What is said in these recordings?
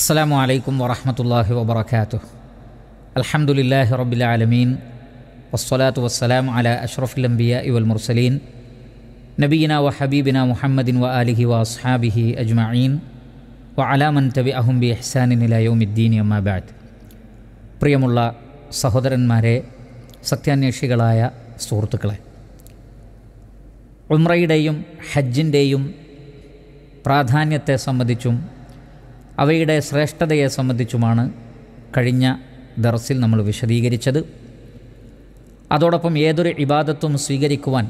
അസ്സാം വലൈക്കും വറഹമത്തല്ലാഹി വബർക്കാത്തു അലഹമുല്ലാഹി റബിലാലമീൻ വസ്സലാത്തു വസ്സലാം അല അഷ്റഫുൽ അംബിയ ഇവൽ മുർസലീൻ നബീന വ ഹബീബിന മുഹമ്മദിൻ വ അലിഹി വ അസ്ഹാബിഹി അജ്മീൻ വ അലാമൻ തബി അഹുംബി അഹ്സാനിനിലയോമിദ്ദീൻ അമ്മാബാദ് പ്രിയമുള്ള സഹോദരന്മാരെ സത്യാന്വേഷികളായ സുഹൃത്തുക്കളെ ഉമ്രയുടെയും ഹജ്ജിൻ്റെയും പ്രാധാന്യത്തെ സംബന്ധിച്ചും അവയുടെ ശ്രേഷ്ഠതയെ സംബന്ധിച്ചുമാണ് കഴിഞ്ഞ ദർസിൽ നമ്മൾ വിശദീകരിച്ചത് അതോടൊപ്പം ഏതൊരു ഇബാദത്തും സ്വീകരിക്കുവാൻ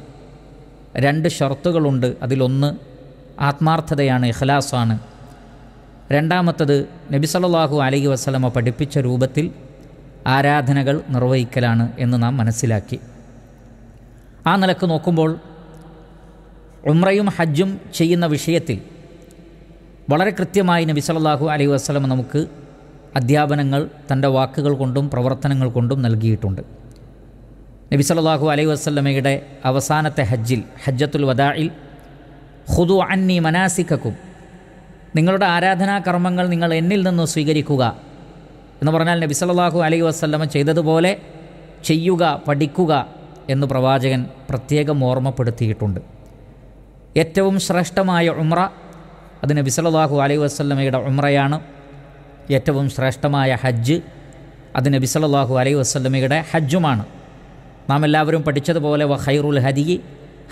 രണ്ട് ഷർത്തുകളുണ്ട് അതിലൊന്ന് ആത്മാർത്ഥതയാണ് ഇഖ്ലാസാണ് രണ്ടാമത്തത് നബി സല്ലാഹു അലൈഹി വസ്ലമ പഠിപ്പിച്ച രൂപത്തിൽ ആരാധനകൾ നിർവഹിക്കലാണ് എന്ന് നാം മനസ്സിലാക്കി ആ നിലക്ക് നോക്കുമ്പോൾ ഉമ്രയും ഹജ്ജും ചെയ്യുന്ന വിഷയത്തിൽ വളരെ കൃത്യമായി നബി സല്ലാഹു അലൈഹി വസ്ലമ നമുക്ക് അധ്യാപനങ്ങൾ തൻ്റെ വാക്കുകൾ കൊണ്ടും പ്രവർത്തനങ്ങൾ കൊണ്ടും നൽകിയിട്ടുണ്ട് നബി സല്ലാഹു അലൈഹി വസ്ലമയുടെ അവസാനത്തെ ഹജ്ജിൽ ഹജ്ജത്തുൽ വദായിൽ ഹുദു അന്നി മനാസിക്കും നിങ്ങളുടെ ആരാധനാ കർമ്മങ്ങൾ നിങ്ങൾ എന്നിൽ നിന്ന് സ്വീകരിക്കുക എന്ന് പറഞ്ഞാൽ നബി സല്ലാഹു അലൈഹി വസ്ലമ ചെയ്തതുപോലെ ചെയ്യുക പഠിക്കുക എന്ന് പ്രവാചകൻ പ്രത്യേകം ഓർമ്മപ്പെടുത്തിയിട്ടുണ്ട് ഏറ്റവും ശ്രേഷ്ഠമായ ഉമ്ര അതിന് നബി അലൈ അലൈഹി വസ്ലമയുടെ ഉമ്രയാണ് ഏറ്റവും ശ്രേഷ്ഠമായ ഹജ്ജ് അതിന് നബി അലൈ അലൈഹി വസ്ലമയുടെ ഹജ്ജുമാണ് നാം എല്ലാവരും പഠിച്ചതുപോലെ വ ഹൈറുൽ ഹദി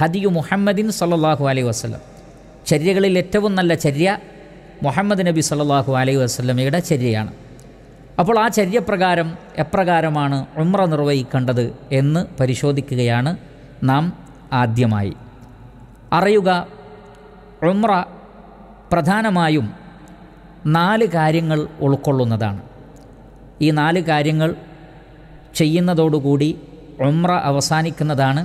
ഹദിയു മുഹമ്മദിൻ സല്ലാഹു അലൈഹി വസ്ലം ചര്യകളിൽ ഏറ്റവും നല്ല ചര്യ മുഹമ്മദ് നബി സല്ലാഹു അലൈഹി വസ്ലമയുടെ ചര്യയാണ് അപ്പോൾ ആ ചര്യപ്രകാരം എപ്രകാരമാണ് ഉമ്ര നിർവഹിക്കേണ്ടത് എന്ന് പരിശോധിക്കുകയാണ് നാം ആദ്യമായി അറിയുക ഉമ്ര പ്രധാനമായും നാല് കാര്യങ്ങൾ ഉൾക്കൊള്ളുന്നതാണ് ഈ നാല് കാര്യങ്ങൾ ചെയ്യുന്നതോടുകൂടി ഉമ്ര അവസാനിക്കുന്നതാണ്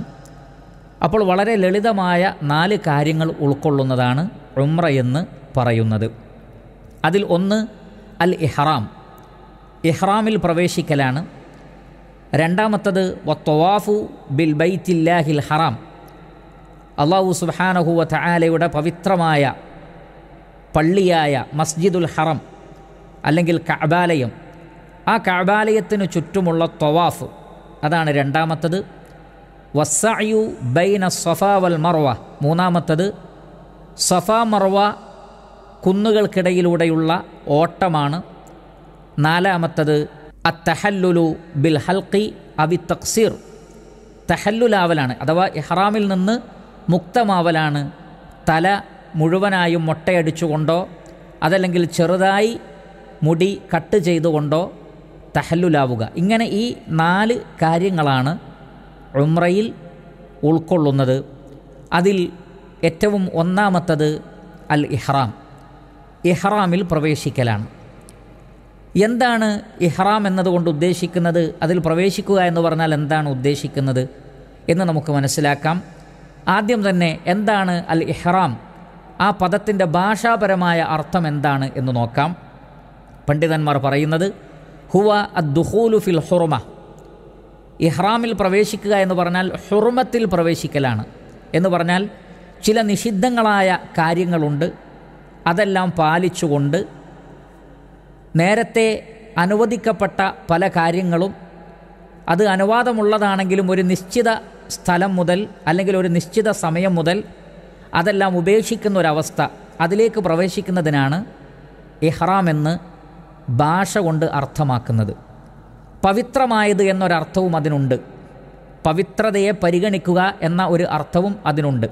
അപ്പോൾ വളരെ ലളിതമായ നാല് കാര്യങ്ങൾ ഉൾക്കൊള്ളുന്നതാണ് ഉമ്ര എന്ന് പറയുന്നത് അതിൽ ഒന്ന് അൽ ഇഹ്റാം ഇഹ്റാമിൽ പ്രവേശിക്കലാണ് രണ്ടാമത്തത് വത്വാഫു ബിൽ ബൈത്തില്ലാഹിൽ ഹറാം അള്ളാഹു സുബാനഹുവ തആലയുടെ പവിത്രമായ പള്ളിയായ മസ്ജിദുൽ ഹറം അല്ലെങ്കിൽ കഅബാലയം ആ കഅബാലയത്തിനു ചുറ്റുമുള്ള ത്വവാഫ് അതാണ് രണ്ടാമത്തത് വസ്സായു ബൈന സഫ വൽ മർവ മൂന്നാമത്തത് സഫ മർവ കുന്നുകൾക്കിടയിലൂടെയുള്ള ഓട്ടമാണ് നാലാമത്തത് അത്തഹല്ലുലു ബിൽ ഹൽക്കി അവി തക്സീർ തഹല്ലുലാവലാണ് അഥവാ ഇഹ്റാമിൽ നിന്ന് മുക്തമാവലാണ് തല മുഴുവനായും മുട്ടയടിച്ചുകൊണ്ടോ അതല്ലെങ്കിൽ ചെറുതായി മുടി കട്ട് ചെയ്തുകൊണ്ടോ തഹല്ലുലാവുക ഇങ്ങനെ ഈ നാല് കാര്യങ്ങളാണ് ഉമ്രയിൽ ഉൾക്കൊള്ളുന്നത് അതിൽ ഏറ്റവും ഒന്നാമത്തത് അൽ ഇഹ്റാം ഇഹ്റാമിൽ പ്രവേശിക്കലാണ് എന്താണ് ഇഹ്റാം എന്നതുകൊണ്ട് ഉദ്ദേശിക്കുന്നത് അതിൽ പ്രവേശിക്കുക എന്ന് പറഞ്ഞാൽ എന്താണ് ഉദ്ദേശിക്കുന്നത് എന്ന് നമുക്ക് മനസ്സിലാക്കാം ആദ്യം തന്നെ എന്താണ് അൽ ഇഹ്റാം ആ പദത്തിൻ്റെ ഭാഷാപരമായ അർത്ഥം എന്താണ് എന്ന് നോക്കാം പണ്ഡിതന്മാർ പറയുന്നത് ഹുവ അദ്ദുഹൂലു ഫിൽ ഹുറുമ ഇഹ്റാമിൽ പ്രവേശിക്കുക എന്ന് പറഞ്ഞാൽ ഹുറുമത്തിൽ പ്രവേശിക്കലാണ് എന്ന് പറഞ്ഞാൽ ചില നിഷിദ്ധങ്ങളായ കാര്യങ്ങളുണ്ട് അതെല്ലാം പാലിച്ചുകൊണ്ട് നേരത്തെ അനുവദിക്കപ്പെട്ട പല കാര്യങ്ങളും അത് അനുവാദമുള്ളതാണെങ്കിലും ഒരു നിശ്ചിത സ്ഥലം മുതൽ അല്ലെങ്കിൽ ഒരു നിശ്ചിത സമയം മുതൽ അതെല്ലാം ഉപേക്ഷിക്കുന്ന ഒരവസ്ഥ അതിലേക്ക് പ്രവേശിക്കുന്നതിനാണ് ഇഹ്റാം എന്ന് ഭാഷ കൊണ്ട് അർത്ഥമാക്കുന്നത് പവിത്രമായത് എന്നൊരർത്ഥവും അതിനുണ്ട് പവിത്രതയെ പരിഗണിക്കുക എന്ന ഒരു അർത്ഥവും അതിനുണ്ട്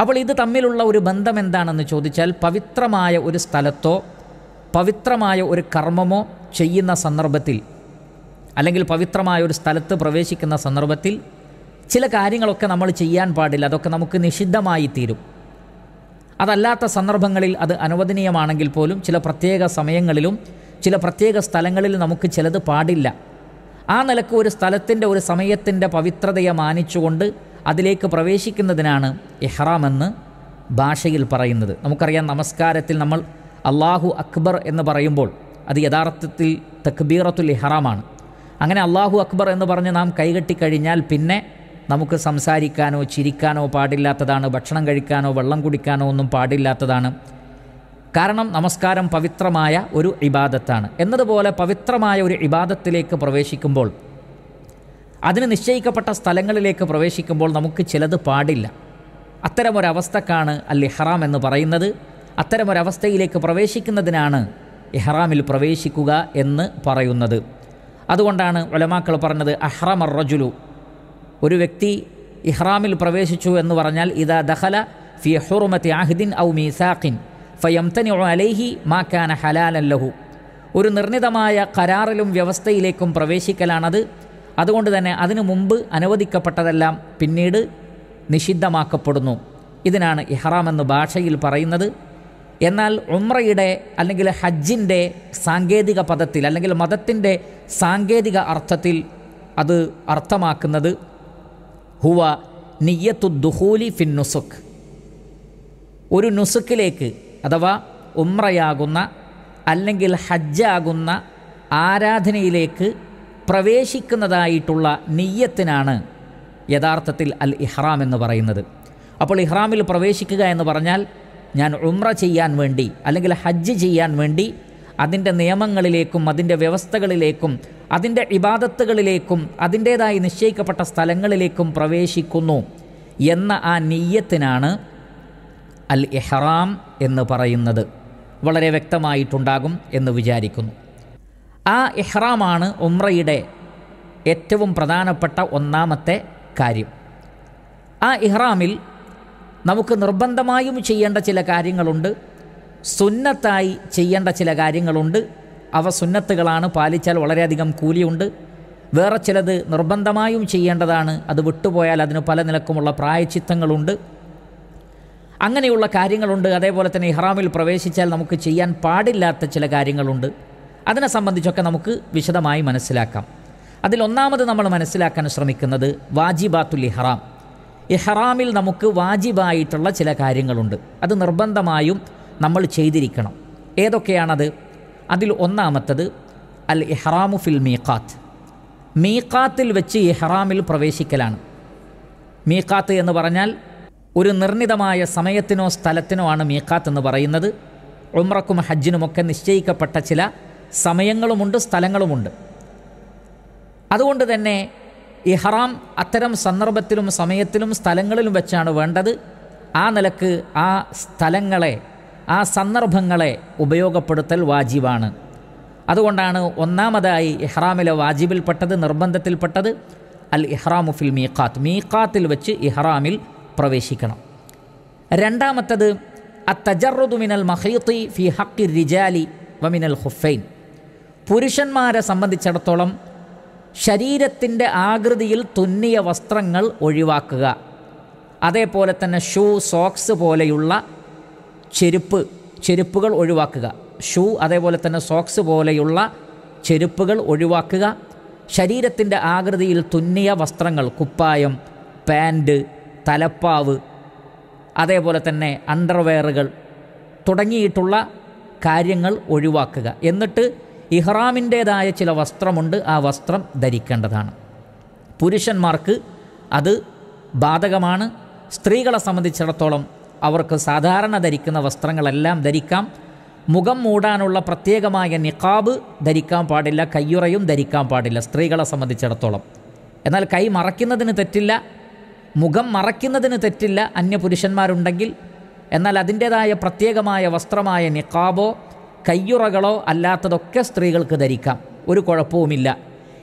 അപ്പോൾ ഇത് തമ്മിലുള്ള ഒരു ബന്ധം എന്താണെന്ന് ചോദിച്ചാൽ പവിത്രമായ ഒരു സ്ഥലത്തോ പവിത്രമായ ഒരു കർമ്മമോ ചെയ്യുന്ന സന്ദർഭത്തിൽ അല്ലെങ്കിൽ പവിത്രമായ ഒരു സ്ഥലത്ത് പ്രവേശിക്കുന്ന സന്ദർഭത്തിൽ ചില കാര്യങ്ങളൊക്കെ നമ്മൾ ചെയ്യാൻ പാടില്ല അതൊക്കെ നമുക്ക് നിഷിദ്ധമായി തീരും അതല്ലാത്ത സന്ദർഭങ്ങളിൽ അത് അനുവദനീയമാണെങ്കിൽ പോലും ചില പ്രത്യേക സമയങ്ങളിലും ചില പ്രത്യേക സ്ഥലങ്ങളിൽ നമുക്ക് ചിലത് പാടില്ല ആ നിലക്ക് ഒരു സ്ഥലത്തിൻ്റെ ഒരു സമയത്തിൻ്റെ പവിത്രതയെ മാനിച്ചുകൊണ്ട് അതിലേക്ക് പ്രവേശിക്കുന്നതിനാണ് ഇഹ്റാം എന്ന് ഭാഷയിൽ പറയുന്നത് നമുക്കറിയാം നമസ്കാരത്തിൽ നമ്മൾ അള്ളാഹു അക്ബർ എന്ന് പറയുമ്പോൾ അത് യഥാർത്ഥത്തിൽ തക്ബീറത്തുൽ ഇഹ്റാമാണ് അങ്ങനെ അള്ളാഹു അക്ബർ എന്ന് പറഞ്ഞ് നാം കൈകെട്ടിക്കഴിഞ്ഞാൽ പിന്നെ നമുക്ക് സംസാരിക്കാനോ ചിരിക്കാനോ പാടില്ലാത്തതാണ് ഭക്ഷണം കഴിക്കാനോ വെള്ളം കുടിക്കാനോ ഒന്നും പാടില്ലാത്തതാണ് കാരണം നമസ്കാരം പവിത്രമായ ഒരു ഇബാദത്താണ് എന്നതുപോലെ പവിത്രമായ ഒരു ഇബാദത്തിലേക്ക് പ്രവേശിക്കുമ്പോൾ അതിന് നിശ്ചയിക്കപ്പെട്ട സ്ഥലങ്ങളിലേക്ക് പ്രവേശിക്കുമ്പോൾ നമുക്ക് ചിലത് പാടില്ല അത്തരമൊരവസ്ഥക്കാണ് അൽ ഇഹ്റാം എന്ന് പറയുന്നത് അത്തരമൊരവസ്ഥയിലേക്ക് പ്രവേശിക്കുന്നതിനാണ് ഇഹ്റാമിൽ പ്രവേശിക്കുക എന്ന് പറയുന്നത് അതുകൊണ്ടാണ് ഒലമാക്കൾ പറഞ്ഞത് അഹ്റമർ റജുലു ഒരു വ്യക്തി ഇഹ്റാമിൽ പ്രവേശിച്ചു എന്ന് പറഞ്ഞാൽ ഇതാ ദഹല ഫി ഹുറുമത്തി അഹ്ദിൻ ഔ മീസാഖിൻ ഫയംതനി അലൈഹി മാ കാന ഹലാലൻ ലഹു ഒരു നിർണിതമായ കരാറിലും വ്യവസ്ഥയിലേക്കും പ്രവേശിക്കലാണത് അതുകൊണ്ട് തന്നെ അതിനു മുമ്പ് അനുവദിക്കപ്പെട്ടതെല്ലാം പിന്നീട് നിഷിദ്ധമാക്കപ്പെടുന്നു ഇതിനാണ് ഇഹ്റാം എന്ന് ഭാഷയിൽ പറയുന്നത് എന്നാൽ ഉമ്രയുടെ അല്ലെങ്കിൽ ഹജ്ജിൻ്റെ സാങ്കേതിക പദത്തിൽ അല്ലെങ്കിൽ മതത്തിൻ്റെ സാങ്കേതിക അർത്ഥത്തിൽ അത് അർത്ഥമാക്കുന്നത് ഹുവ ദുഹൂലി ഫിൻ നുസുഖ് ഒരു നുസുക്കിലേക്ക് അഥവാ ഉമ്രയാകുന്ന അല്ലെങ്കിൽ ഹജ്ജാകുന്ന ആരാധനയിലേക്ക് പ്രവേശിക്കുന്നതായിട്ടുള്ള നെയ്യത്തിനാണ് യഥാർത്ഥത്തിൽ അൽ ഇഹ്റാം എന്ന് പറയുന്നത് അപ്പോൾ ഇഹ്റാമിൽ പ്രവേശിക്കുക എന്ന് പറഞ്ഞാൽ ഞാൻ ഉമ്ര ചെയ്യാൻ വേണ്ടി അല്ലെങ്കിൽ ഹജ്ജ് ചെയ്യാൻ വേണ്ടി അതിൻ്റെ നിയമങ്ങളിലേക്കും അതിൻ്റെ വ്യവസ്ഥകളിലേക്കും അതിൻ്റെ ഇബാദത്തുകളിലേക്കും അതിൻ്റേതായി നിശ്ചയിക്കപ്പെട്ട സ്ഥലങ്ങളിലേക്കും പ്രവേശിക്കുന്നു എന്ന ആ നെയ്യത്തിനാണ് അൽ ഇഹ്റാം എന്ന് പറയുന്നത് വളരെ വ്യക്തമായിട്ടുണ്ടാകും എന്ന് വിചാരിക്കുന്നു ആ എഹ്റാമാണ് ഉമ്രയുടെ ഏറ്റവും പ്രധാനപ്പെട്ട ഒന്നാമത്തെ കാര്യം ആ ഇഹ്റാമിൽ നമുക്ക് നിർബന്ധമായും ചെയ്യേണ്ട ചില കാര്യങ്ങളുണ്ട് സുന്നത്തായി ചെയ്യേണ്ട ചില കാര്യങ്ങളുണ്ട് അവ സുന്നത്തുകളാണ് പാലിച്ചാൽ വളരെയധികം കൂലിയുണ്ട് വേറെ ചിലത് നിർബന്ധമായും ചെയ്യേണ്ടതാണ് അത് വിട്ടുപോയാൽ അതിന് പല നിലക്കുമുള്ള പ്രായച്ചിത്തങ്ങളുണ്ട് അങ്ങനെയുള്ള കാര്യങ്ങളുണ്ട് അതേപോലെ തന്നെ ഇഹ്റാമിൽ പ്രവേശിച്ചാൽ നമുക്ക് ചെയ്യാൻ പാടില്ലാത്ത ചില കാര്യങ്ങളുണ്ട് അതിനെ സംബന്ധിച്ചൊക്കെ നമുക്ക് വിശദമായി മനസ്സിലാക്കാം അതിലൊന്നാമത് നമ്മൾ മനസ്സിലാക്കാൻ ശ്രമിക്കുന്നത് വാജിബാത്തുൽ ഇഹ്റാം ഇഹ്റാമിൽ നമുക്ക് വാജിബായിട്ടുള്ള ചില കാര്യങ്ങളുണ്ട് അത് നിർബന്ധമായും നമ്മൾ ചെയ്തിരിക്കണം ഏതൊക്കെയാണത് അതിൽ ഒന്നാമത്തത് അൽ ഇഹ്റാമു ഫിൽ മീഖാത്ത് മീഖാത്തിൽ വെച്ച് ഇഹ്റാമിൽ പ്രവേശിക്കലാണ് മീഖാത്ത് എന്ന് പറഞ്ഞാൽ ഒരു നിർണിതമായ സമയത്തിനോ സ്ഥലത്തിനോ ആണ് മീഖാത്ത് എന്ന് പറയുന്നത് ഉമ്രക്കും ഹജ്ജിനുമൊക്കെ നിശ്ചയിക്കപ്പെട്ട ചില സമയങ്ങളുമുണ്ട് സ്ഥലങ്ങളുമുണ്ട് അതുകൊണ്ട് തന്നെ ഇഹ്റാം അത്തരം സന്ദർഭത്തിലും സമയത്തിലും സ്ഥലങ്ങളിലും വെച്ചാണ് വേണ്ടത് ആ നിലക്ക് ആ സ്ഥലങ്ങളെ ആ സന്ദർഭങ്ങളെ ഉപയോഗപ്പെടുത്തൽ വാജിബാണ് അതുകൊണ്ടാണ് ഒന്നാമതായി ഇഹ്റാമിലെ വാജിബിൽപ്പെട്ടത് നിർബന്ധത്തിൽപ്പെട്ടത് അൽ ഇഹ്റാമു ഫിൽ മീഖാത്ത് മീഖാത്തിൽ വെച്ച് ഇഹ്റാമിൽ പ്രവേശിക്കണം രണ്ടാമത്തത് അത്തജറുദു മിനൽ മഹീത്തി ഫി ഹക്കി റിജാലി വമിനൽ ഹുഫൈൻ പുരുഷന്മാരെ സംബന്ധിച്ചിടത്തോളം ശരീരത്തിൻ്റെ ആകൃതിയിൽ തുന്നിയ വസ്ത്രങ്ങൾ ഒഴിവാക്കുക അതേപോലെ തന്നെ ഷൂ സോക്സ് പോലെയുള്ള ചെരുപ്പ് ചെരുപ്പുകൾ ഒഴിവാക്കുക ഷൂ അതേപോലെ തന്നെ സോക്സ് പോലെയുള്ള ചെരുപ്പുകൾ ഒഴിവാക്കുക ശരീരത്തിൻ്റെ ആകൃതിയിൽ തുന്നിയ വസ്ത്രങ്ങൾ കുപ്പായം പാൻറ് തലപ്പാവ് അതേപോലെ തന്നെ അണ്ടർവെയറുകൾ തുടങ്ങിയിട്ടുള്ള കാര്യങ്ങൾ ഒഴിവാക്കുക എന്നിട്ട് ഇഹ്റാമിൻ്റേതായ ചില വസ്ത്രമുണ്ട് ആ വസ്ത്രം ധരിക്കേണ്ടതാണ് പുരുഷന്മാർക്ക് അത് ബാധകമാണ് സ്ത്രീകളെ സംബന്ധിച്ചിടത്തോളം അവർക്ക് സാധാരണ ധരിക്കുന്ന വസ്ത്രങ്ങളെല്ലാം ധരിക്കാം മുഖം മൂടാനുള്ള പ്രത്യേകമായ നിഖാബ് ധരിക്കാൻ പാടില്ല കയ്യുറയും ധരിക്കാൻ പാടില്ല സ്ത്രീകളെ സംബന്ധിച്ചിടത്തോളം എന്നാൽ കൈ മറയ്ക്കുന്നതിന് തെറ്റില്ല മുഖം മറയ്ക്കുന്നതിന് തെറ്റില്ല അന്യപുരുഷന്മാരുണ്ടെങ്കിൽ എന്നാൽ അതിൻ്റേതായ പ്രത്യേകമായ വസ്ത്രമായ നിഖാബോ കയ്യുറകളോ അല്ലാത്തതൊക്കെ സ്ത്രീകൾക്ക് ധരിക്കാം ഒരു കുഴപ്പവുമില്ല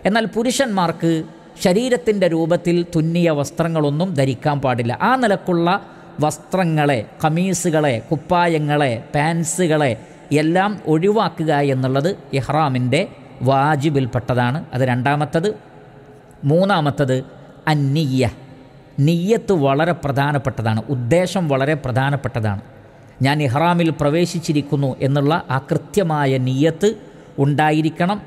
എന്നാൽ പുരുഷന്മാർക്ക് ശരീരത്തിൻ്റെ രൂപത്തിൽ തുന്നിയ വസ്ത്രങ്ങളൊന്നും ധരിക്കാൻ പാടില്ല ആ നിലക്കുള്ള വസ്ത്രങ്ങളെ കമീസുകളെ കുപ്പായങ്ങളെ പാൻസുകളെ എല്ലാം ഒഴിവാക്കുക എന്നുള്ളത് ഇഹ്റാമിൻ്റെ വാജിബിൽപ്പെട്ടതാണ് അത് രണ്ടാമത്തത് മൂന്നാമത്തത് അന്നീയ നീയത്ത് വളരെ പ്രധാനപ്പെട്ടതാണ് ഉദ്ദേശം വളരെ പ്രധാനപ്പെട്ടതാണ് ഞാൻ ഇഹ്റാമിൽ പ്രവേശിച്ചിരിക്കുന്നു എന്നുള്ള ആ കൃത്യമായ നീയത്ത് ഉണ്ടായിരിക്കണം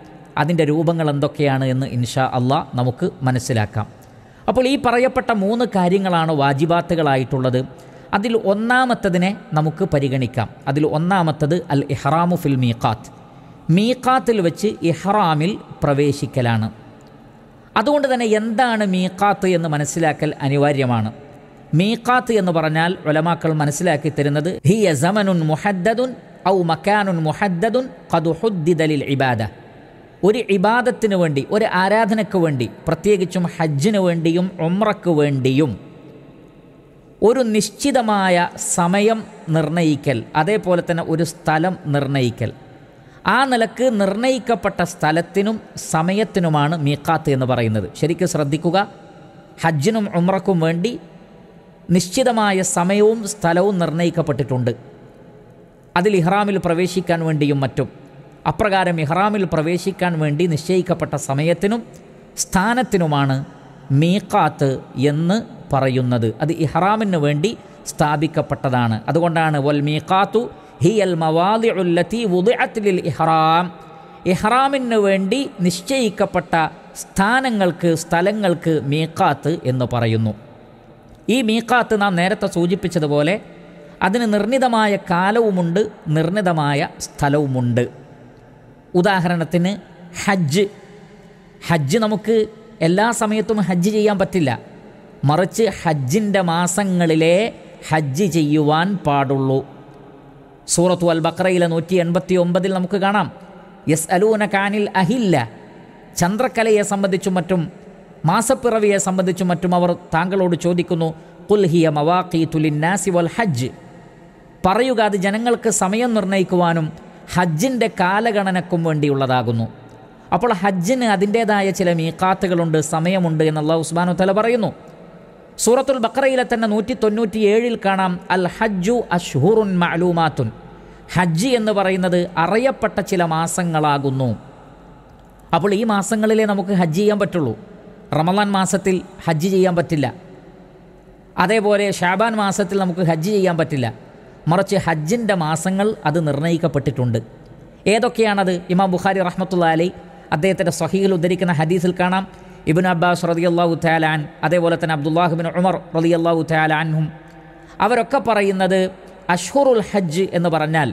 അതിൻ്റെ രൂപങ്ങൾ എന്തൊക്കെയാണ് എന്ന് ഇൻഷാ അള്ളാ നമുക്ക് മനസ്സിലാക്കാം അപ്പോൾ ഈ പറയപ്പെട്ട മൂന്ന് കാര്യങ്ങളാണ് വാജിബാത്തുകളായിട്ടുള്ളത് അതിൽ ഒന്നാമത്തതിനെ നമുക്ക് പരിഗണിക്കാം അതിൽ ഒന്നാമത്തത് അൽ ഇഹ്റാമു ഫിൽ മീഖാത്ത് മീഖാത്തിൽ വെച്ച് ഇഹ്റാമിൽ പ്രവേശിക്കലാണ് അതുകൊണ്ട് തന്നെ എന്താണ് മീഖാത്ത് എന്ന് മനസ്സിലാക്കൽ അനിവാര്യമാണ് മീഖാത്ത് എന്ന് പറഞ്ഞാൽ ഒലമാക്കൾ മനസ്സിലാക്കി തരുന്നത് ഹിയ യസമനുൻ മുഹദ്ദുൻ ഔ മക്കാനുൻ മുഹദ്ദുൻ ലിൽ ഇബാദ ഒരു ഇബാദത്തിന് വേണ്ടി ഒരു ആരാധനയ്ക്ക് വേണ്ടി പ്രത്യേകിച്ചും ഹജ്ജിന് വേണ്ടിയും ഒമ്രക്ക് വേണ്ടിയും ഒരു നിശ്ചിതമായ സമയം നിർണയിക്കൽ അതേപോലെ തന്നെ ഒരു സ്ഥലം നിർണയിക്കൽ ആ നിലക്ക് നിർണയിക്കപ്പെട്ട സ്ഥലത്തിനും സമയത്തിനുമാണ് മീക്കാത്ത് എന്ന് പറയുന്നത് ശരിക്കും ശ്രദ്ധിക്കുക ഹജ്ജിനും ഉമ്രക്കും വേണ്ടി നിശ്ചിതമായ സമയവും സ്ഥലവും നിർണയിക്കപ്പെട്ടിട്ടുണ്ട് അതിൽ ഇഹ്റാമിൽ പ്രവേശിക്കാൻ വേണ്ടിയും മറ്റും അപ്രകാരം ഇഹ്റാമിൽ പ്രവേശിക്കാൻ വേണ്ടി നിശ്ചയിക്കപ്പെട്ട സമയത്തിനും സ്ഥാനത്തിനുമാണ് മീക്കാത്ത് എന്ന് പറയുന്നത് അത് ഇഹ്റാമിന് വേണ്ടി സ്ഥാപിക്കപ്പെട്ടതാണ് അതുകൊണ്ടാണ് വൽ മീക്കാത്തു ഹി അൽ മവാദി ഉല്ലത്തി ഉദയത്തിലിൽ ഇഹ്റാം ഇഹ്റാമിന് വേണ്ടി നിശ്ചയിക്കപ്പെട്ട സ്ഥാനങ്ങൾക്ക് സ്ഥലങ്ങൾക്ക് മീക്കാത്ത് എന്ന് പറയുന്നു ഈ മീക്കാത്ത് നാം നേരത്തെ സൂചിപ്പിച്ചതുപോലെ അതിന് നിർണിതമായ കാലവുമുണ്ട് നിർണിതമായ സ്ഥലവുമുണ്ട് ഉദാഹരണത്തിന് ഹജ്ജ് ഹജ്ജ് നമുക്ക് എല്ലാ സമയത്തും ഹജ്ജ് ചെയ്യാൻ പറ്റില്ല മറിച്ച് ഹജ്ജിൻ്റെ മാസങ്ങളിലെ ഹജ്ജ് ചെയ്യുവാൻ പാടുള്ളൂ സൂറത്തു അൽ ബക്രയിലെ നൂറ്റി എൺപത്തി ഒമ്പതിൽ നമുക്ക് കാണാം യെസ് അലൂന കാനിൽ അഹില്ല ചന്ദ്രക്കലയെ സംബന്ധിച്ചും മറ്റും മാസപ്പിറവിയെ സംബന്ധിച്ചും മറ്റും അവർ താങ്കളോട് ചോദിക്കുന്നു കുൽഹിയ മവാഖി തുലിന്നാസി വൽ ഹജ്ജ് പറയുക അത് ജനങ്ങൾക്ക് സമയം നിർണ്ണയിക്കുവാനും ഹജ്ജിൻ്റെ കാലഗണനക്കും വേണ്ടിയുള്ളതാകുന്നു അപ്പോൾ ഹജ്ജിന് അതിൻ്റേതായ ചില മീക്കാത്തുകളുണ്ട് സമയമുണ്ട് എന്ന് അള്ളാഹു ഉസ്മാനു തല പറയുന്നു സൂറത്തുൽ ബക്രയിലെ തന്നെ നൂറ്റി തൊണ്ണൂറ്റി ഏഴിൽ കാണാം അൽ ഹജ്ജു അഷ്ഹൂറുൻ മലൂമാത്തുൻ ഹജ്ജ് എന്ന് പറയുന്നത് അറിയപ്പെട്ട ചില മാസങ്ങളാകുന്നു അപ്പോൾ ഈ മാസങ്ങളിലേ നമുക്ക് ഹജ്ജ് ചെയ്യാൻ പറ്റുള്ളൂ റമദാൻ മാസത്തിൽ ഹജ്ജ് ചെയ്യാൻ പറ്റില്ല അതേപോലെ ഷാബാൻ മാസത്തിൽ നമുക്ക് ഹജ്ജ് ചെയ്യാൻ പറ്റില്ല മറിച്ച് ഹജ്ജിൻ്റെ മാസങ്ങൾ അത് നിർണ്ണയിക്കപ്പെട്ടിട്ടുണ്ട് ഏതൊക്കെയാണത് ഇമാം ബുഖാരി റഹ്മത്തുള്ള അലി അദ്ദേഹത്തിൻ്റെ സഹിയിൽ ഉദ്ധരിക്കുന്ന ഹദീസിൽ കാണാം ഇബിൻ അബ്ബാസ് അള്ളാഹു തയാലാൻ അതേപോലെ തന്നെ അബ്ദുല്ലാഹിബിൻ ഉമർ അള്ളാഹു തയാലാൻഹും അവരൊക്കെ പറയുന്നത് അഷ്ഹുറുൽ ഹജ്ജ് എന്ന് പറഞ്ഞാൽ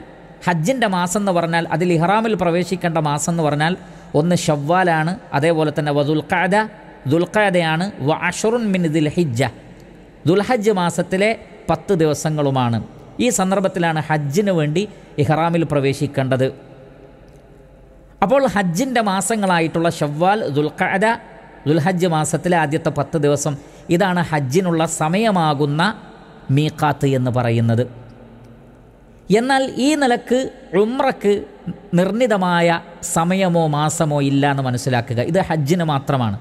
ഹജ്ജിൻ്റെ മാസം എന്ന് പറഞ്ഞാൽ അതിൽ ഇഹ്റാമിൽ പ്രവേശിക്കേണ്ട മാസം എന്ന് പറഞ്ഞാൽ ഒന്ന് ഷവ്വാലാണ് അതേപോലെ തന്നെ വദുൽഖാദ ദുൽഖാദയാണ് വ അഷുറുൻ മിൻ ദുൽഹിജ ദുൽഹജ്ജ് മാസത്തിലെ പത്ത് ദിവസങ്ങളുമാണ് ഈ സന്ദർഭത്തിലാണ് ഹജ്ജിന് വേണ്ടി ഇഹ്റാമിൽ പ്രവേശിക്കേണ്ടത് അപ്പോൾ ഹജ്ജിൻ്റെ മാസങ്ങളായിട്ടുള്ള ഷവ്വാൽ ദുൽഖഅദ ദുൽഹജ്ജ് മാസത്തിലെ ആദ്യത്തെ പത്ത് ദിവസം ഇതാണ് ഹജ്ജിനുള്ള സമയമാകുന്ന മീക്കാത്ത് എന്ന് പറയുന്നത് എന്നാൽ ഈ നിലക്ക് ഉമ്രക്ക് നിർണിതമായ സമയമോ മാസമോ ഇല്ല എന്ന് മനസ്സിലാക്കുക ഇത് ഹജ്ജിന് മാത്രമാണ്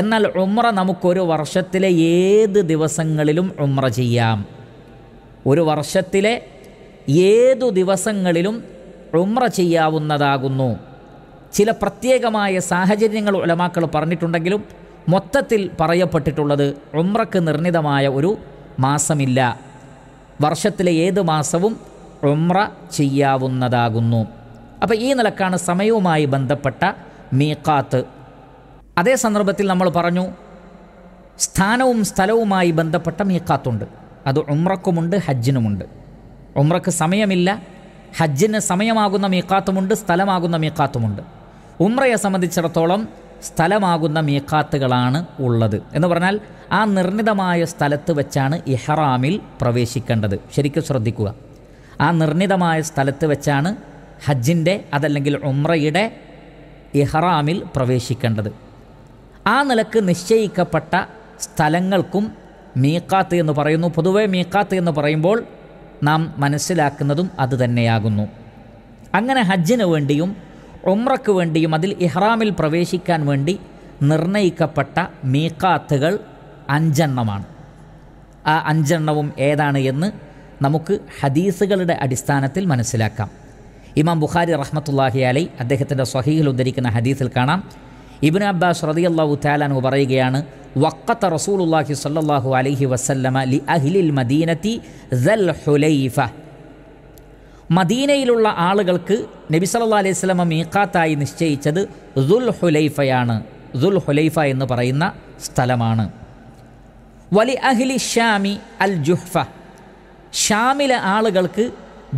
എന്നാൽ ഉമ്ര നമുക്കൊരു വർഷത്തിലെ ഏത് ദിവസങ്ങളിലും ഉമ്ര ചെയ്യാം ഒരു വർഷത്തിലെ ഏതു ദിവസങ്ങളിലും ഉമ്ര ചെയ്യാവുന്നതാകുന്നു ചില പ്രത്യേകമായ സാഹചര്യങ്ങൾ ഉലമാക്കൾ പറഞ്ഞിട്ടുണ്ടെങ്കിലും മൊത്തത്തിൽ പറയപ്പെട്ടിട്ടുള്ളത് ഉമ്രക്ക് നിർണിതമായ ഒരു മാസമില്ല വർഷത്തിലെ ഏത് മാസവും ഉമ്ര ചെയ്യാവുന്നതാകുന്നു അപ്പോൾ ഈ നിലക്കാണ് സമയവുമായി ബന്ധപ്പെട്ട മീക്കാത്ത് അതേ സന്ദർഭത്തിൽ നമ്മൾ പറഞ്ഞു സ്ഥാനവും സ്ഥലവുമായി ബന്ധപ്പെട്ട മീക്കാത്തുണ്ട് അത് ഉമ്രക്കുമുണ്ട് ഹജ്ജിനുമുണ്ട് ഉമ്രക്ക് സമയമില്ല ഹജ്ജിന് സമയമാകുന്ന മീക്കാത്തുമുണ്ട് സ്ഥലമാകുന്ന മീക്കാത്തുമുണ്ട് ഉമ്രയെ സംബന്ധിച്ചിടത്തോളം സ്ഥലമാകുന്ന മീക്കാത്തുകളാണ് ഉള്ളത് എന്ന് പറഞ്ഞാൽ ആ നിർണിതമായ സ്ഥലത്ത് വെച്ചാണ് ഇഹ്റാമിൽ പ്രവേശിക്കേണ്ടത് ശരിക്കും ശ്രദ്ധിക്കുക ആ നിർണിതമായ സ്ഥലത്ത് വെച്ചാണ് ഹജ്ജിൻ്റെ അതല്ലെങ്കിൽ ഉമ്രയുടെ ഇഹ്റാമിൽ പ്രവേശിക്കേണ്ടത് ആ നിലക്ക് നിശ്ചയിക്കപ്പെട്ട സ്ഥലങ്ങൾക്കും മീക്കാത്ത് എന്ന് പറയുന്നു പൊതുവെ മീക്കാത്ത് എന്ന് പറയുമ്പോൾ നാം മനസ്സിലാക്കുന്നതും തന്നെയാകുന്നു അങ്ങനെ ഹജ്ജിന് വേണ്ടിയും ഒമ്രക്ക് വേണ്ടിയും അതിൽ ഇഹ്റാമിൽ പ്രവേശിക്കാൻ വേണ്ടി നിർണയിക്കപ്പെട്ട മീക്കാത്തുകൾ അഞ്ചെണ്ണമാണ് ആ അഞ്ചെണ്ണവും ഏതാണ് എന്ന് നമുക്ക് ഹദീസുകളുടെ അടിസ്ഥാനത്തിൽ മനസ്സിലാക്കാം ഇമാം ബുഖാരി റഹ്മത്തുല്ലാഹി അലൈ അദ്ദേഹത്തിൻ്റെ സ്വഹീഹിൽ ഉദ്ധരിക്കുന്ന ഹദീസിൽ കാണാം ഇബിൻ അബ്ബാസ് റതി അള്ളാഹു താലാനു പറയുകയാണ് വക്കത്ത റസൂലുല്ലാഹി സല്ലാഹു അലഹി വസല്ലമ ലി അഹ്ലിൽ മദീനത്തി ഹുലൈഫ മദീനയിലുള്ള ആളുകൾക്ക് നബി സല്ലാ അലൈഹി സ്വലമ മീക്കാത്തായി നിശ്ചയിച്ചത് ദുൽ ഹുലൈഫയാണ് ദുൽ ഹുലൈഫ എന്ന് പറയുന്ന സ്ഥലമാണ് വലി അഹ്ലി ഷാമി അൽ ജുഹ്ഫ ഷാമിലെ ആളുകൾക്ക്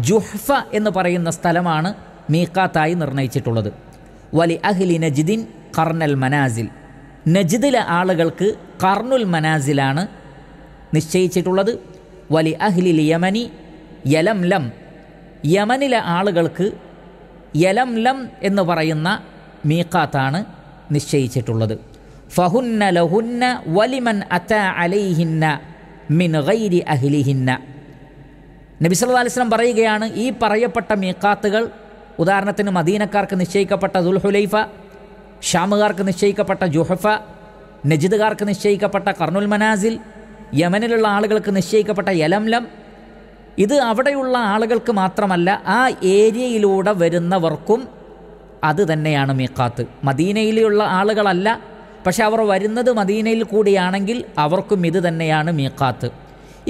ജുഹ്ഫ എന്ന് പറയുന്ന സ്ഥലമാണ് മീക്കാത്തായി നിർണയിച്ചിട്ടുള്ളത് വലി അഹ്ലി നജിദിൻ കർണൽ മനാസിൽ നജിദിലെ ആളുകൾക്ക് കർണുൽ മനാസിലാണ് നിശ്ചയിച്ചിട്ടുള്ളത് വലി അഹ്ലിൽ യമനി യലം ലം യമനിലെ ആളുകൾക്ക് യലം ലം എന്ന് പറയുന്ന മീക്കാത്താണ് നിശ്ചയിച്ചിട്ടുള്ളത് ഫഹുന്ന ലഹുന്ന വലിമൻ അത്ത അലൈഹിന്ന മിൻ ഗൈരി അഹ്ലിഹിന്ന നബി അലിസ്ലം പറയുകയാണ് ഈ പറയപ്പെട്ട മീക്കാത്തുകൾ ഉദാഹരണത്തിന് മദീനക്കാർക്ക് നിശ്ചയിക്കപ്പെട്ട ദുൽഹുലൈഫ ഷാമുകാർക്ക് നിശ്ചയിക്കപ്പെട്ട ജുഹഫ നജിദുകാർക്ക് നിശ്ചയിക്കപ്പെട്ട കർണുൽ മനാസിൽ യമനിലുള്ള ആളുകൾക്ക് നിശ്ചയിക്കപ്പെട്ട യലംലം ഇത് അവിടെയുള്ള ആളുകൾക്ക് മാത്രമല്ല ആ ഏരിയയിലൂടെ വരുന്നവർക്കും അത് തന്നെയാണ് മീക്കാത്ത് മദീനയിലുള്ള ആളുകളല്ല പക്ഷെ അവർ വരുന്നത് മദീനയിൽ കൂടിയാണെങ്കിൽ അവർക്കും ഇത് തന്നെയാണ് മീക്കാത്ത്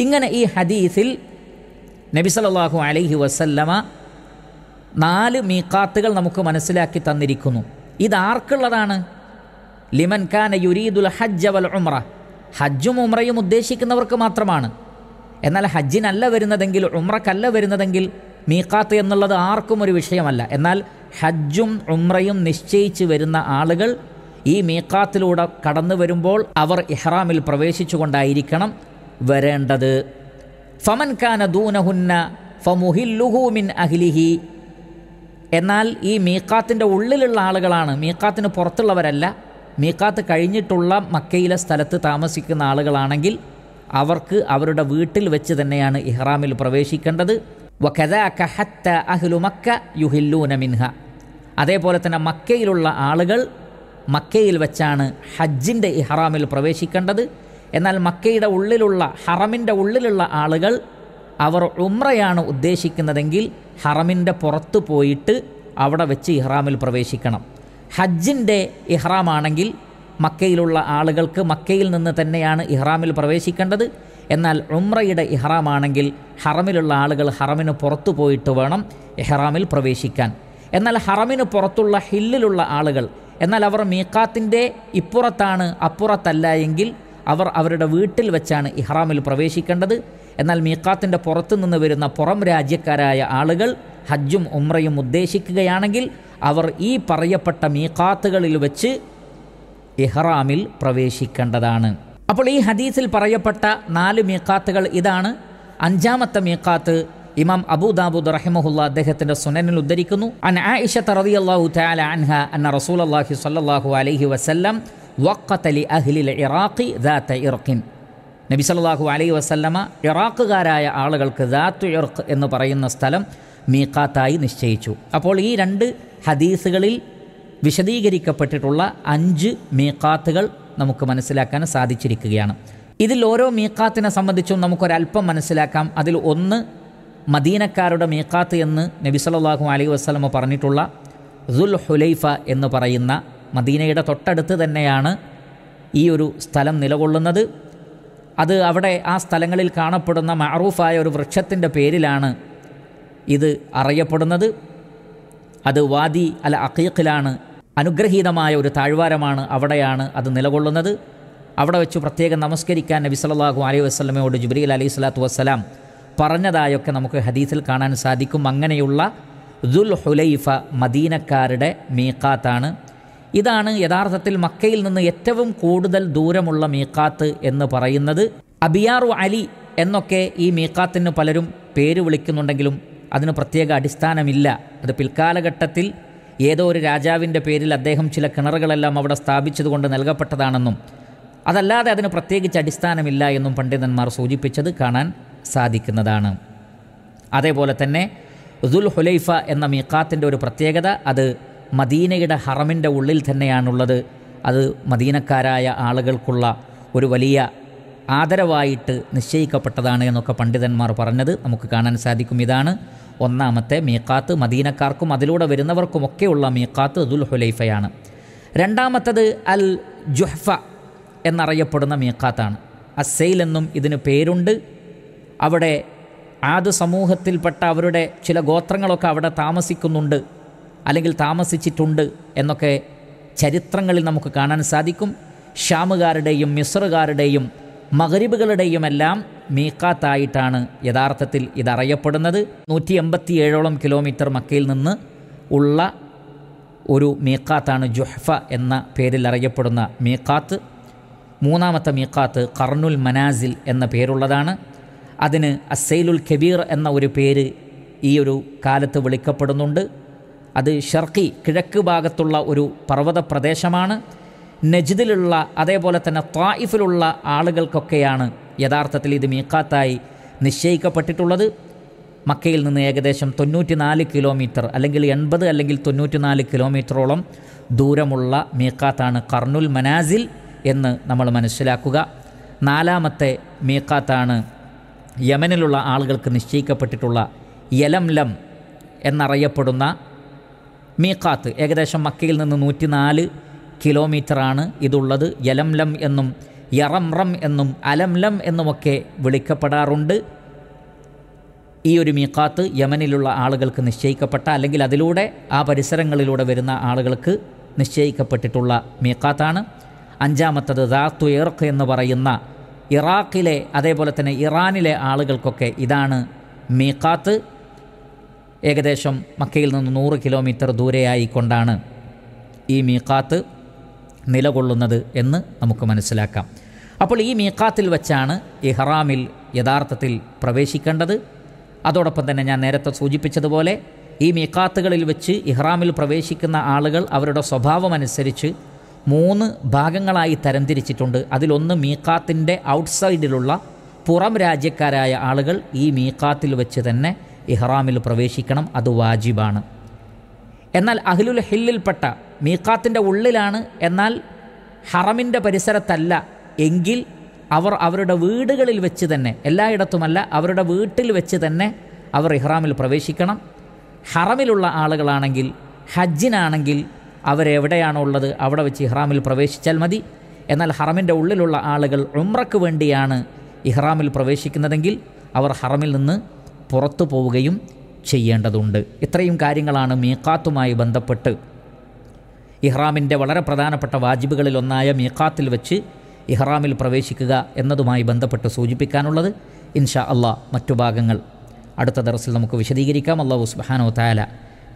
ഇങ്ങനെ ഈ ഹദീസിൽ നബി സല്ലാഹു അലൈഹി വസല്ലമ നാല് മീക്കാത്തുകൾ നമുക്ക് മനസ്സിലാക്കി തന്നിരിക്കുന്നു ഇതാർക്കുള്ളതാണ് ലിമൻ ഖാന യുരീദുൽ ഹജ്ജ വൽ ഉമ്ര ഹജ്ജും ഉമ്രയും ഉദ്ദേശിക്കുന്നവർക്ക് മാത്രമാണ് എന്നാൽ ഹജ്ജിനല്ല വരുന്നതെങ്കിൽ ഉമ്രക്കല്ല വരുന്നതെങ്കിൽ മീക്കാത്ത് എന്നുള്ളത് ആർക്കും ഒരു വിഷയമല്ല എന്നാൽ ഹജ്ജും ഉമ്രയും നിശ്ചയിച്ച് വരുന്ന ആളുകൾ ഈ മീക്കാത്തിലൂടെ കടന്നു വരുമ്പോൾ അവർ ഇഹ്റാമിൽ പ്രവേശിച്ചുകൊണ്ടായിരിക്കണം വരേണ്ടത് ഫമൻ ഖാന ദൂനഹുന്ന ഫമുഹില്ലുഹു മിൻ അഹ്ലിഹി എന്നാൽ ഈ മീക്കാത്തിൻ്റെ ഉള്ളിലുള്ള ആളുകളാണ് മീക്കാത്തിന് പുറത്തുള്ളവരല്ല മീക്കാത്ത് കഴിഞ്ഞിട്ടുള്ള മക്കയിലെ സ്ഥലത്ത് താമസിക്കുന്ന ആളുകളാണെങ്കിൽ അവർക്ക് അവരുടെ വീട്ടിൽ വെച്ച് തന്നെയാണ് ഇഹ്റാമിൽ പ്രവേശിക്കേണ്ടത് വഖദാഖഹത്ത അഹ്ലു മക്ക യുഹില്ലൂന മിൻഹ അതേപോലെ തന്നെ മക്കയിലുള്ള ആളുകൾ മക്കയിൽ വെച്ചാണ് ഹജ്ജിൻ്റെ ഇഹ്റാമിൽ പ്രവേശിക്കേണ്ടത് എന്നാൽ മക്കയുടെ ഉള്ളിലുള്ള ഹറമിൻ്റെ ഉള്ളിലുള്ള ആളുകൾ അവർ ഉമ്രയാണ് ഉദ്ദേശിക്കുന്നതെങ്കിൽ ഹറമിൻ്റെ പുറത്ത് പോയിട്ട് അവിടെ വെച്ച് ഇഹ്റാമിൽ പ്രവേശിക്കണം ഹജ്ജിൻ്റെ ഇഹ്റാമാണെങ്കിൽ മക്കയിലുള്ള ആളുകൾക്ക് മക്കയിൽ നിന്ന് തന്നെയാണ് ഇഹ്റാമിൽ പ്രവേശിക്കേണ്ടത് എന്നാൽ ഉമ്രയുടെ ഇഹ്റാമാണെങ്കിൽ ഹറമിലുള്ള ആളുകൾ ഹറമിന് പുറത്തു പോയിട്ട് വേണം ഇഹ്റാമിൽ പ്രവേശിക്കാൻ എന്നാൽ ഹറമിന് പുറത്തുള്ള ഹില്ലിലുള്ള ആളുകൾ എന്നാൽ അവർ മീക്കാത്തിൻ്റെ ഇപ്പുറത്താണ് അപ്പുറത്തല്ല എങ്കിൽ അവർ അവരുടെ വീട്ടിൽ വെച്ചാണ് ഇഹ്റാമിൽ പ്രവേശിക്കേണ്ടത് എന്നാൽ മീക്കാത്തിൻ്റെ പുറത്തു നിന്ന് വരുന്ന പുറം രാജ്യക്കാരായ ആളുകൾ ഹജ്ജും ഉമ്രയും ഉദ്ദേശിക്കുകയാണെങ്കിൽ അവർ ഈ പറയപ്പെട്ട മീക്കാത്തുകളിൽ വെച്ച് ഇഹ്റാമിൽ പ്രവേശിക്കേണ്ടതാണ് അപ്പോൾ ഈ ഹദീസിൽ പറയപ്പെട്ട നാല് മീക്കാത്തുകൾ ഇതാണ് അഞ്ചാമത്തെ മീക്കാത്ത് ഇമാം അബൂദാബുദ് റഹിമഹുല്ല അദ്ദേഹത്തിൻ്റെ സുനനിൽ ഉദ്ധരിക്കുന്നു അൻ ആയിഷ തറതി തആല തയാല അൻഹ അന്ന റസൂലുള്ളാഹി സ്വല്ലല്ലാഹു അലൈഹി വസല്ലം വസ്ല്ലാം വക്കത്തലി അഹ്ലിൽ ഇറാഖി ദാത്ത ഇറക്കിൻ നബി സല്ലാഹു അലൈ വസല്ലമ ഇറാഖുകാരായ ആളുകൾക്ക് ദാത്തു ഇർക്ക് എന്ന് പറയുന്ന സ്ഥലം മീക്കാത്തായി നിശ്ചയിച്ചു അപ്പോൾ ഈ രണ്ട് ഹദീസുകളിൽ വിശദീകരിക്കപ്പെട്ടിട്ടുള്ള അഞ്ച് മീക്കാത്തുകൾ നമുക്ക് മനസ്സിലാക്കാൻ സാധിച്ചിരിക്കുകയാണ് ഇതിൽ ഓരോ മീക്കാത്തിനെ സംബന്ധിച്ചും നമുക്കൊരല്പം മനസ്സിലാക്കാം അതിൽ ഒന്ന് മദീനക്കാരുടെ മീക്കാത്ത് എന്ന് നബി സല്ലാഹു അലൈഹി വസ്ലമ പറഞ്ഞിട്ടുള്ള ദുൽ ഹുലൈഫ എന്ന് പറയുന്ന മദീനയുടെ തൊട്ടടുത്ത് തന്നെയാണ് ഈ ഒരു സ്ഥലം നിലകൊള്ളുന്നത് അത് അവിടെ ആ സ്ഥലങ്ങളിൽ കാണപ്പെടുന്ന മാറൂഫായ ഒരു വൃക്ഷത്തിൻ്റെ പേരിലാണ് ഇത് അറിയപ്പെടുന്നത് അത് വാദി അൽ അഖീഖിലാണ് അനുഗ്രഹീതമായ ഒരു താഴ്വാരമാണ് അവിടെയാണ് അത് നിലകൊള്ളുന്നത് അവിടെ വെച്ച് പ്രത്യേകം നമസ്കരിക്കാൻ നബി സല്ലാഹു അലൈഹി വസ്ലമയോട് ജുബ്രീൽ അലൈഹി സ്വലാത്തു വസ്സലാം പറഞ്ഞതായൊക്കെ നമുക്ക് ഹദീസിൽ കാണാൻ സാധിക്കും അങ്ങനെയുള്ള ദുൽ ഹുലൈഫ മദീനക്കാരുടെ മീക്കാത്താണ് ഇതാണ് യഥാർത്ഥത്തിൽ മക്കയിൽ നിന്ന് ഏറ്റവും കൂടുതൽ ദൂരമുള്ള മീക്കാത്ത് എന്ന് പറയുന്നത് അബിയാറു അലി എന്നൊക്കെ ഈ മീക്കാത്തിന് പലരും പേര് വിളിക്കുന്നുണ്ടെങ്കിലും അതിന് പ്രത്യേക അടിസ്ഥാനമില്ല അത് പിൽക്കാലഘട്ടത്തിൽ ഏതോ ഒരു രാജാവിൻ്റെ പേരിൽ അദ്ദേഹം ചില കിണറുകളെല്ലാം അവിടെ സ്ഥാപിച്ചതുകൊണ്ട് നൽകപ്പെട്ടതാണെന്നും അതല്ലാതെ അതിന് പ്രത്യേകിച്ച് അടിസ്ഥാനമില്ല എന്നും പണ്ഡിതന്മാർ സൂചിപ്പിച്ചത് കാണാൻ സാധിക്കുന്നതാണ് അതേപോലെ തന്നെ ദുൽ ഹുലൈഫ എന്ന മീക്കാത്തിൻ്റെ ഒരു പ്രത്യേകത അത് മദീനയുടെ ഹറമിൻ്റെ ഉള്ളിൽ തന്നെയാണുള്ളത് അത് മദീനക്കാരായ ആളുകൾക്കുള്ള ഒരു വലിയ ആദരവായിട്ട് നിശ്ചയിക്കപ്പെട്ടതാണ് എന്നൊക്കെ പണ്ഡിതന്മാർ പറഞ്ഞത് നമുക്ക് കാണാൻ സാധിക്കും ഇതാണ് ഒന്നാമത്തെ മീക്കാത്ത് മദീനക്കാർക്കും അതിലൂടെ വരുന്നവർക്കും ഒക്കെയുള്ള മീക്കാത്ത് അതുൽ ഹുലൈഫയാണ് രണ്ടാമത്തത് അൽ ജുഹ്ഫ എന്നറിയപ്പെടുന്ന മീക്കാത്താണ് അസൈൽ എന്നും ഇതിന് പേരുണ്ട് അവിടെ ആദ് സമൂഹത്തിൽപ്പെട്ട അവരുടെ ചില ഗോത്രങ്ങളൊക്കെ അവിടെ താമസിക്കുന്നുണ്ട് അല്ലെങ്കിൽ താമസിച്ചിട്ടുണ്ട് എന്നൊക്കെ ചരിത്രങ്ങളിൽ നമുക്ക് കാണാൻ സാധിക്കും ഷാമുകാരുടെയും മിസ്റുകാരുടെയും മകരിബുകളുടെയുമെല്ലാം മീക്കാത്തായിട്ടാണ് യഥാർത്ഥത്തിൽ ഇതറിയപ്പെടുന്നത് നൂറ്റി എൺപത്തി ഏഴോളം കിലോമീറ്റർ മക്കയിൽ നിന്ന് ഉള്ള ഒരു മീക്കാത്താണ് ജുഹ്ഫ എന്ന പേരിൽ അറിയപ്പെടുന്ന മീക്കാത്ത് മൂന്നാമത്തെ മീക്കാത്ത് കർണുൽ മനാസിൽ എന്ന പേരുള്ളതാണ് അതിന് അസൈലുൽ കബീർ എന്ന ഒരു പേര് ഈ ഒരു കാലത്ത് വിളിക്കപ്പെടുന്നുണ്ട് അത് ഷർക്കി കിഴക്ക് ഭാഗത്തുള്ള ഒരു പർവ്വത പ്രദേശമാണ് നജ്ദിലുള്ള അതേപോലെ തന്നെ ത്വായിഫിലുള്ള ആളുകൾക്കൊക്കെയാണ് യഥാർത്ഥത്തിൽ ഇത് മീക്കാത്തായി നിശ്ചയിക്കപ്പെട്ടിട്ടുള്ളത് മക്കയിൽ നിന്ന് ഏകദേശം തൊണ്ണൂറ്റിനാല് കിലോമീറ്റർ അല്ലെങ്കിൽ എൺപത് അല്ലെങ്കിൽ തൊണ്ണൂറ്റിനാല് കിലോമീറ്ററോളം ദൂരമുള്ള മീക്കാത്താണ് കർണുൽ മനാസിൽ എന്ന് നമ്മൾ മനസ്സിലാക്കുക നാലാമത്തെ മീക്കാത്താണ് യമനിലുള്ള ആളുകൾക്ക് നിശ്ചയിക്കപ്പെട്ടിട്ടുള്ള യലംലം എന്നറിയപ്പെടുന്ന മീഖാത്ത് ഏകദേശം മക്കയിൽ നിന്ന് നൂറ്റിനാല് കിലോമീറ്ററാണ് ഇതുള്ളത് യലംലം എന്നും യറംറം എന്നും അലംലം എന്നുമൊക്കെ വിളിക്കപ്പെടാറുണ്ട് ഈ ഒരു മീക്കാത്ത് യമനിലുള്ള ആളുകൾക്ക് നിശ്ചയിക്കപ്പെട്ട അല്ലെങ്കിൽ അതിലൂടെ ആ പരിസരങ്ങളിലൂടെ വരുന്ന ആളുകൾക്ക് നിശ്ചയിക്കപ്പെട്ടിട്ടുള്ള മീക്കാത്താണ് അഞ്ചാമത്തത് ദാത്തു ഇർക്ക് എന്ന് പറയുന്ന ഇറാഖിലെ അതേപോലെ തന്നെ ഇറാനിലെ ആളുകൾക്കൊക്കെ ഇതാണ് മീക്കാത്ത് ഏകദേശം മക്കയിൽ നിന്ന് നൂറ് കിലോമീറ്റർ ദൂരെയായിക്കൊണ്ടാണ് ഈ മീക്കാത്ത് നിലകൊള്ളുന്നത് എന്ന് നമുക്ക് മനസ്സിലാക്കാം അപ്പോൾ ഈ മീക്കാത്തിൽ വച്ചാണ് ഇഹ്റാമിൽ യഥാർത്ഥത്തിൽ പ്രവേശിക്കേണ്ടത് അതോടൊപ്പം തന്നെ ഞാൻ നേരത്തെ സൂചിപ്പിച്ചതുപോലെ ഈ മീക്കാത്തുകളിൽ വെച്ച് ഇഹ്റാമിൽ പ്രവേശിക്കുന്ന ആളുകൾ അവരുടെ സ്വഭാവമനുസരിച്ച് മൂന്ന് ഭാഗങ്ങളായി തരംതിരിച്ചിട്ടുണ്ട് അതിലൊന്ന് മീക്കാത്തിൻ്റെ ഔട്ട്സൈഡിലുള്ള പുറം രാജ്യക്കാരായ ആളുകൾ ഈ മീക്കാത്തിൽ വെച്ച് തന്നെ ഇഹ്റാമിൽ പ്രവേശിക്കണം അത് വാജിബാണ് എന്നാൽ അഹ്ലുൽ ഹില്ലിൽപ്പെട്ട മീക്കാത്തിൻ്റെ ഉള്ളിലാണ് എന്നാൽ ഹറമിൻ്റെ പരിസരത്തല്ല എങ്കിൽ അവർ അവരുടെ വീടുകളിൽ വെച്ച് തന്നെ എല്ലായിടത്തുമല്ല അവരുടെ വീട്ടിൽ വെച്ച് തന്നെ അവർ ഇഹ്റാമിൽ പ്രവേശിക്കണം ഹറമിലുള്ള ആളുകളാണെങ്കിൽ ഹജ്ജിനാണെങ്കിൽ അവരെവിടെയാണോ ഉള്ളത് അവിടെ വെച്ച് ഇഹ്റാമിൽ പ്രവേശിച്ചാൽ മതി എന്നാൽ ഹറമിൻ്റെ ഉള്ളിലുള്ള ആളുകൾ ഉമ്രക്ക് വേണ്ടിയാണ് ഇഹ്റാമിൽ പ്രവേശിക്കുന്നതെങ്കിൽ അവർ ഹറമിൽ നിന്ന് പുറത്തു പോവുകയും ചെയ്യേണ്ടതുണ്ട് ഇത്രയും കാര്യങ്ങളാണ് മീക്കാത്തുമായി ബന്ധപ്പെട്ട് ഇഹ്റാമിൻ്റെ വളരെ പ്രധാനപ്പെട്ട വാജിബുകളിൽ ഒന്നായ മീക്കാത്തിൽ വെച്ച് ഇഹ്റാമിൽ പ്രവേശിക്കുക എന്നതുമായി ബന്ധപ്പെട്ട് സൂചിപ്പിക്കാനുള്ളത് ഇൻഷാ അള്ളാ മറ്റു ഭാഗങ്ങൾ അടുത്ത ദിവസത്തിൽ നമുക്ക് വിശദീകരിക്കാം അള്ളാഹു സുബാനോ താല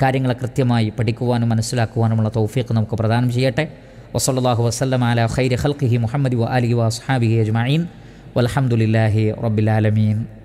കാര്യങ്ങളെ കൃത്യമായി പഠിക്കുവാനും മനസ്സിലാക്കുവാനുമുള്ള തൗഫീഖ് നമുക്ക് പ്രദാനം ചെയ്യട്ടെ വസല്ലാഹു വസ്ലം അല ഖൈർ ഹൽഖി മുഹമ്മദ് വ അലി വസ്ഹാബി അജ്മീൻ വലഹമുല്ലാഹി റബ്ബിലാലമീൻ